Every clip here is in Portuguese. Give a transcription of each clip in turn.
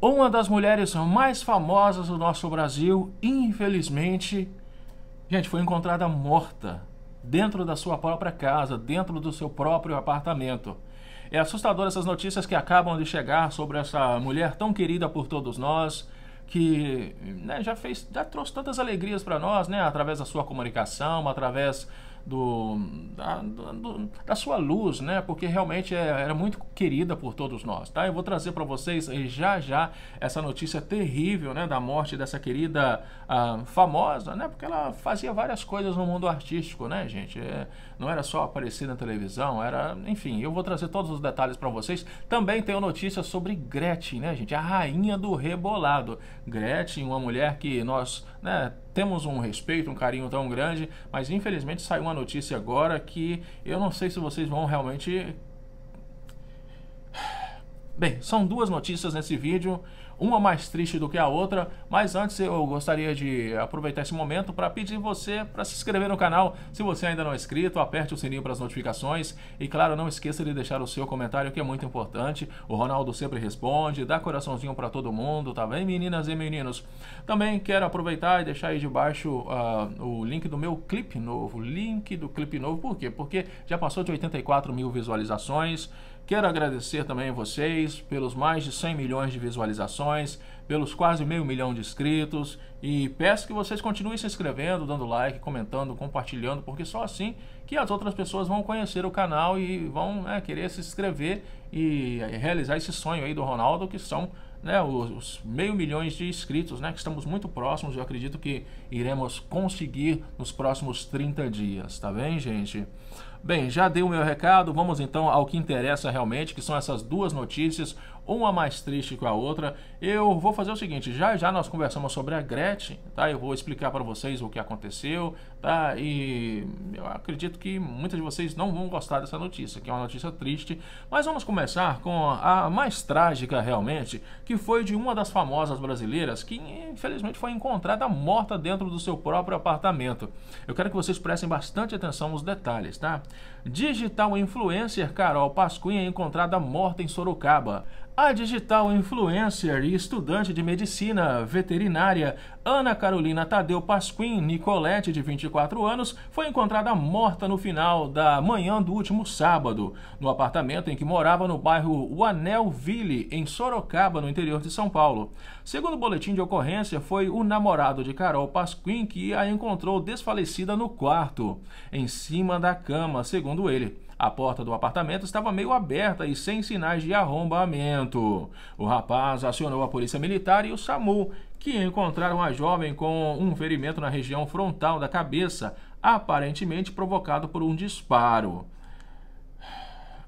Uma das mulheres mais famosas do nosso Brasil, infelizmente, gente, foi encontrada morta dentro da sua própria casa, dentro do seu próprio apartamento. É assustador essas notícias que acabam de chegar sobre essa mulher tão querida por todos nós, que né, já fez, já trouxe tantas alegrias para nós, né, através da sua comunicação, através do, da, do, da sua luz, né? Porque realmente é, era muito querida por todos nós, tá? Eu vou trazer para vocês já já essa notícia terrível, né? Da morte dessa querida ah, famosa, né? Porque ela fazia várias coisas no mundo artístico, né, gente? É, não era só aparecer na televisão, era, enfim. Eu vou trazer todos os detalhes para vocês. Também tenho notícias sobre Gretchen, né, gente? A rainha do rebolado. Gretchen, uma mulher que nós, né? temos um respeito, um carinho tão grande, mas infelizmente saiu uma notícia agora que eu não sei se vocês vão realmente Bem, são duas notícias nesse vídeo uma mais triste do que a outra, mas antes eu gostaria de aproveitar esse momento para pedir você para se inscrever no canal. Se você ainda não é inscrito, aperte o sininho para as notificações e claro, não esqueça de deixar o seu comentário que é muito importante. O Ronaldo sempre responde, dá coraçãozinho para todo mundo, tá bem, meninas e meninos? Também quero aproveitar e deixar aí de baixo uh, ah, o link do meu clipe novo, link do clipe novo, por quê? Porque já passou de 84 mil visualizações. Quero agradecer também a vocês pelos mais de 100 milhões de visualizações, pelos quase meio milhão de inscritos e peço que vocês continuem se inscrevendo, dando like, comentando, compartilhando, porque só assim que as outras pessoas vão conhecer o canal e vão né, querer se inscrever e eh, realizar esse sonho aí do Ronaldo, que são né, os, os, meio milhões de inscritos, né, que estamos muito próximos, eu acredito que iremos conseguir nos próximos 30 dias, tá bem, gente? Bem, já dei o meu recado, vamos então ao que interessa realmente, que são essas duas notícias, uma mais triste que a outra. Eu vou fazer o seguinte, já já nós conversamos sobre a Gretchen, tá? Eu vou explicar para vocês o que aconteceu, tá? E eu acredito que muitas de vocês não vão gostar dessa notícia, que é uma notícia triste, mas vamos começar com a mais trágica realmente, que foi de uma das famosas brasileiras que infelizmente foi encontrada morta dentro do seu próprio apartamento. Eu quero que vocês prestem bastante atenção nos detalhes, tá? Digital influencer Carol Pascunha é encontrada morta em Sorocaba. A digital influencer e estudante de medicina veterinária Ana Carolina Tadeu Pasquim Nicolete, de 24 anos, foi encontrada morta no final da manhã do último sábado, no apartamento em que morava no bairro Anelville, em Sorocaba, no interior de São Paulo. Segundo o boletim de ocorrência, foi o namorado de Carol Pasquim que a encontrou desfalecida no quarto, em cima da cama, segundo ele. A porta do apartamento estava meio aberta e sem sinais de arrombamento momento. O rapaz acionou a polícia militar e o SAMU, que encontraram a jovem com um ferimento na região frontal da cabeça, aparentemente provocado por um disparo.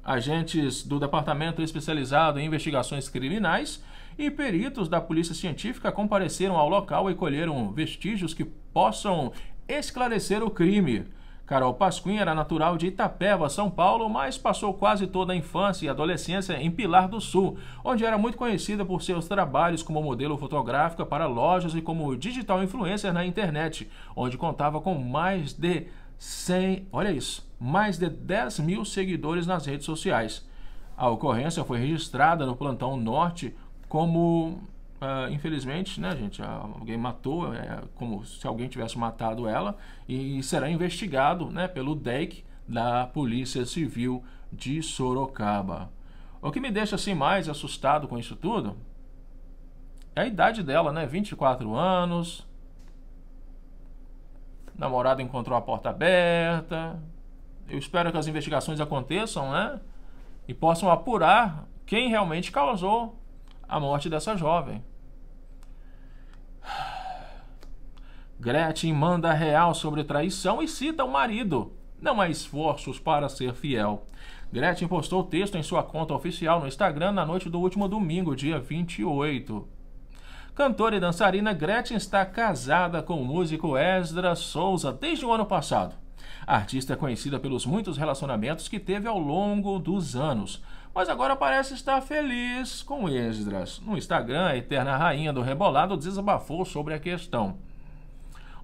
Agentes do Departamento Especializado em Investigações Criminais e peritos da Polícia Científica compareceram ao local e colheram vestígios que possam esclarecer o crime. Carol Pasquim era natural de Itapeva, São Paulo, mas passou quase toda a infância e adolescência em Pilar do Sul, onde era muito conhecida por seus trabalhos como modelo fotográfica para lojas e como digital influencer na internet, onde contava com mais de 100, olha isso, mais de 10 mil seguidores nas redes sociais. A ocorrência foi registrada no plantão norte como Uh, infelizmente, né, gente, ah, alguém matou, é, é como se alguém tivesse matado ela, e será investigado né, pelo DEC da Polícia Civil de Sorocaba. O que me deixa assim mais assustado com isso tudo é a idade dela, né? 24 anos. Namorada encontrou a porta aberta. Eu espero que as investigações aconteçam, né? E possam apurar quem realmente causou a morte dessa jovem. Gretchen manda real sobre traição e cita o marido. Não há esforços para ser fiel. Gretchen postou o texto em sua conta oficial no Instagram na noite do último domingo, dia 28. Cantora e dançarina Gretchen está casada com o músico Ezra Souza desde o ano passado. A artista é conhecida pelos muitos relacionamentos que teve ao longo dos anos mas agora parece estar feliz com Esdras. No Instagram, a eterna rainha do rebolado desabafou sobre a questão.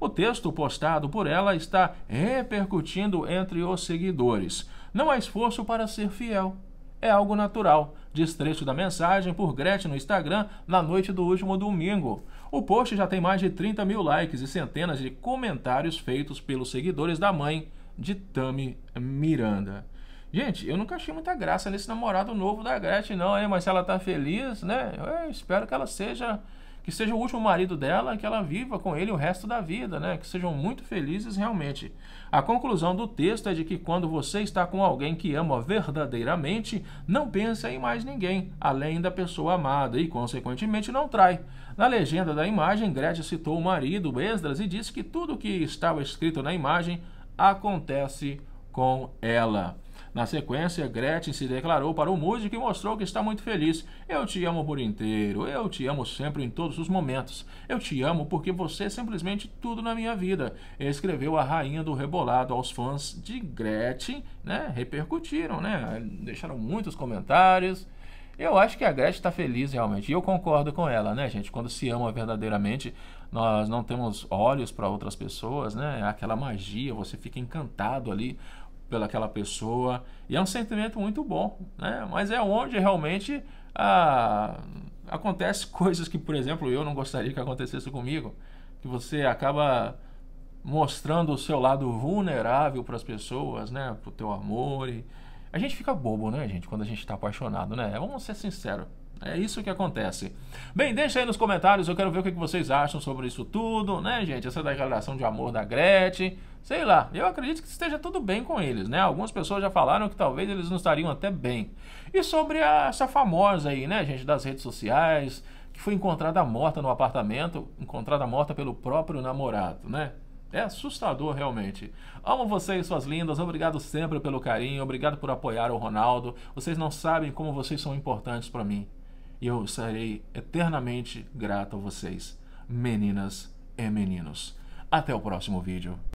O texto postado por ela está repercutindo entre os seguidores. Não há esforço para ser fiel. É algo natural, diz trecho da mensagem por Gretchen no Instagram na noite do último domingo. O post já tem mais de 30 mil likes e centenas de comentários feitos pelos seguidores da mãe de Tami Miranda. Gente, eu nunca achei muita graça nesse namorado novo da Gretchen, não, hein? Mas se ela tá feliz, né? Eu espero que ela seja. Que seja o último marido dela, que ela viva com ele o resto da vida, né? Que sejam muito felizes realmente. A conclusão do texto é de que quando você está com alguém que ama verdadeiramente, não pensa em mais ninguém, além da pessoa amada, e consequentemente não trai. Na legenda da imagem, Gretchen citou o marido, Esdras, e disse que tudo o que estava escrito na imagem acontece com ela. Na sequência, Gretchen se declarou para o músico e mostrou que está muito feliz. Eu te amo por inteiro, eu te amo sempre em todos os momentos. Eu te amo porque você é simplesmente tudo na minha vida, escreveu a rainha do rebolado aos fãs de Gretchen, né? Repercutiram, né? Deixaram muitos comentários. Eu acho que a Gretchen está feliz realmente. E eu concordo com ela, né, gente? Quando se ama verdadeiramente, nós não temos olhos para outras pessoas, né? Aquela magia, você fica encantado ali pelaquela pessoa. E é um sentimento muito bom, né? Mas é onde realmente ah, acontece coisas que, por exemplo, eu não gostaria que acontecesse comigo. Que você acaba mostrando o seu lado vulnerável para as pessoas, né? Para o teu amor. E... A gente fica bobo, né, gente? Quando a gente está apaixonado, né? Vamos ser sinceros. É isso que acontece. Bem, deixa aí nos comentários, eu quero ver o que vocês acham sobre isso tudo, né, gente? Essa declaração de amor da Gretchen. Sei lá, eu acredito que esteja tudo bem com eles, né? Algumas pessoas já falaram que talvez eles não estariam até bem. E sobre a, essa famosa aí, né, gente, das redes sociais, que foi encontrada morta no apartamento, encontrada morta pelo próprio namorado, né? É assustador realmente. Amo vocês, suas lindas. Obrigado sempre pelo carinho. Obrigado por apoiar o Ronaldo. Vocês não sabem como vocês são importantes para mim e eu serei eternamente grato a vocês, meninas e meninos. Até o próximo vídeo.